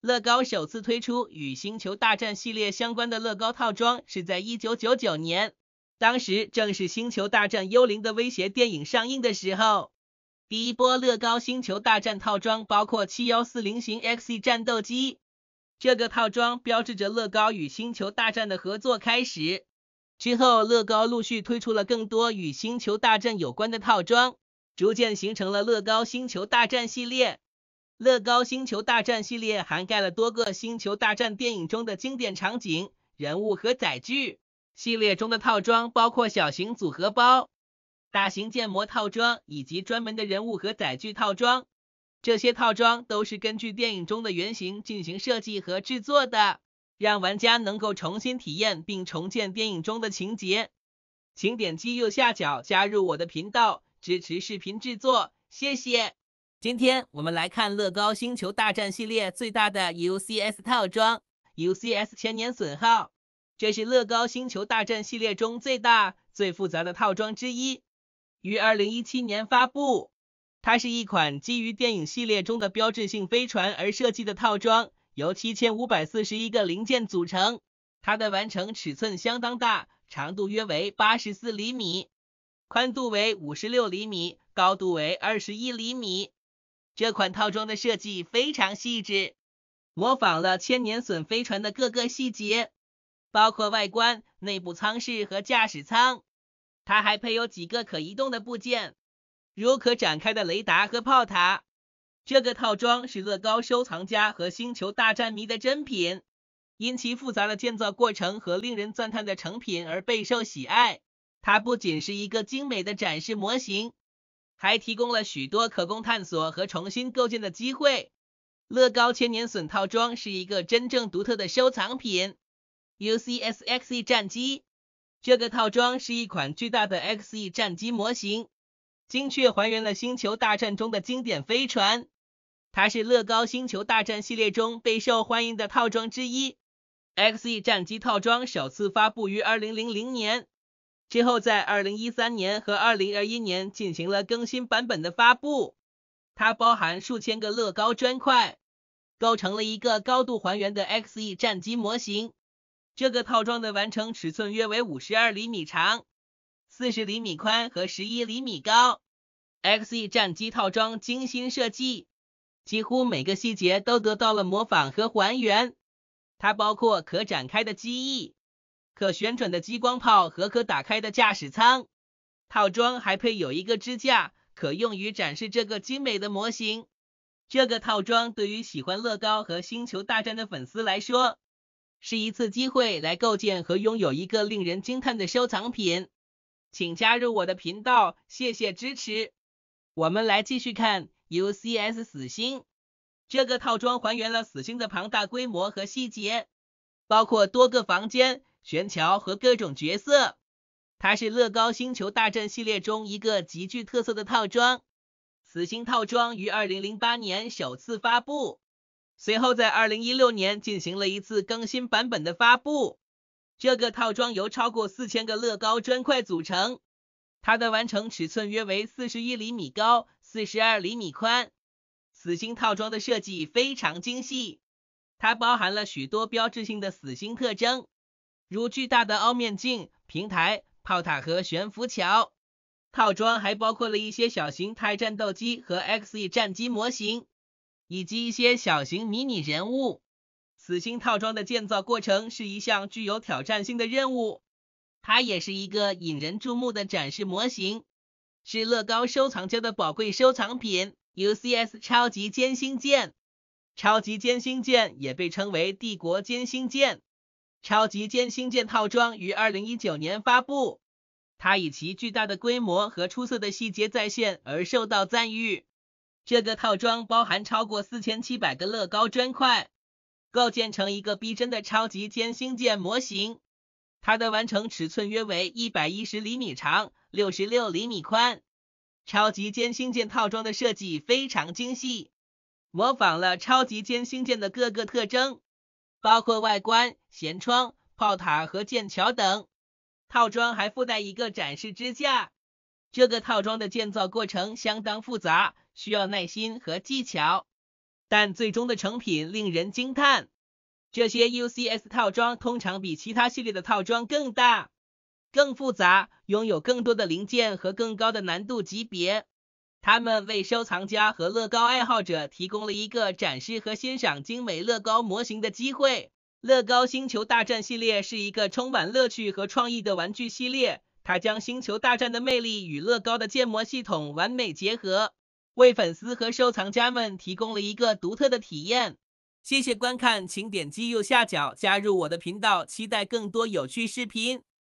乐高首次推出与星球大战系列相关的乐高套装是在1999年，当时正是《星球大战：幽灵的威胁》电影上映的时候。第一波乐高星球大战套装包括7140型 X e 战斗机，这个套装标志着乐高与星球大战的合作开始。之后，乐高陆续推出了更多与星球大战有关的套装，逐渐形成了乐高星球大战系列。乐高星球大战系列涵盖了多个星球大战电影中的经典场景、人物和载具。系列中的套装包括小型组合包、大型建模套装以及专门的人物和载具套装。这些套装都是根据电影中的原型进行设计和制作的，让玩家能够重新体验并重建电影中的情节。请点击右下角加入我的频道，支持视频制作，谢谢。今天我们来看乐高星球大战系列最大的 UCS 套装 UCS 千年损耗。这是乐高星球大战系列中最大、最复杂的套装之一，于2017年发布。它是一款基于电影系列中的标志性飞船而设计的套装，由7541个零件组成。它的完成尺寸相当大，长度约为84厘米，宽度为56厘米，高度为21厘米。这款套装的设计非常细致，模仿了千年隼飞船的各个细节，包括外观、内部舱室和驾驶舱。它还配有几个可移动的部件，如可展开的雷达和炮塔。这个套装是乐高收藏家和星球大战迷的珍品，因其复杂的建造过程和令人赞叹的成品而备受喜爱。它不仅是一个精美的展示模型。还提供了许多可供探索和重新构建的机会。乐高千年隼套装是一个真正独特的收藏品。U C S X E 战机，这个套装是一款巨大的 X E 战机模型，精确还原了星球大战中的经典飞船。它是乐高星球大战系列中备受欢迎的套装之一。X E 战机套装首次发布于二零零零年。之后在二零一三年和二零二一年进行了更新版本的发布，它包含数千个乐高砖块，构成了一个高度还原的 Xe 战机模型。这个套装的完成尺寸约为五十二厘米长、四十厘米宽和十一厘米高。Xe 战机套装精心设计，几乎每个细节都得到了模仿和还原。它包括可展开的机翼。可旋转的激光炮和可打开的驾驶舱，套装还配有一个支架，可用于展示这个精美的模型。这个套装对于喜欢乐高和星球大战的粉丝来说，是一次机会来构建和拥有一个令人惊叹的收藏品。请加入我的频道，谢谢支持。我们来继续看 U C S 死星。这个套装还原了死星的庞大规模和细节，包括多个房间。悬桥和各种角色，它是乐高星球大战系列中一个极具特色的套装。死星套装于二零零八年首次发布，随后在二零一六年进行了一次更新版本的发布。这个套装由超过四千个乐高砖块组成，它的完成尺寸约为四十一厘米高、四十二厘米宽。死星套装的设计非常精细，它包含了许多标志性的死星特征。如巨大的凹面镜、平台、炮塔和悬浮桥。套装还包括了一些小型钛战斗机和 X e 战机模型，以及一些小型迷你人物。此星套装的建造过程是一项具有挑战性的任务，它也是一个引人注目的展示模型，是乐高收藏家的宝贵收藏品。U C S 超级歼星舰，超级歼星舰也被称为帝国歼星舰。超级歼星舰套装于2019年发布，它以其巨大的规模和出色的细节再现而受到赞誉。这个套装包含超过4700个乐高砖块，构建成一个逼真的超级歼星舰模型。它的完成尺寸约为110厘米长，66厘米宽。超级歼星舰套装的设计非常精细，模仿了超级歼星舰的各个特征。包括外观、舷窗、炮塔和舰桥等。套装还附带一个展示支架。这个套装的建造过程相当复杂，需要耐心和技巧，但最终的成品令人惊叹。这些 UCS 套装通常比其他系列的套装更大、更复杂，拥有更多的零件和更高的难度级别。他们为收藏家和乐高爱好者提供了一个展示和欣赏精美乐高模型的机会。乐高星球大战系列是一个充满乐趣和创意的玩具系列，它将星球大战的魅力与乐高的建模系统完美结合，为粉丝和收藏家们提供了一个独特的体验。谢谢观看，请点击右下角加入我的频道，期待更多有趣视频。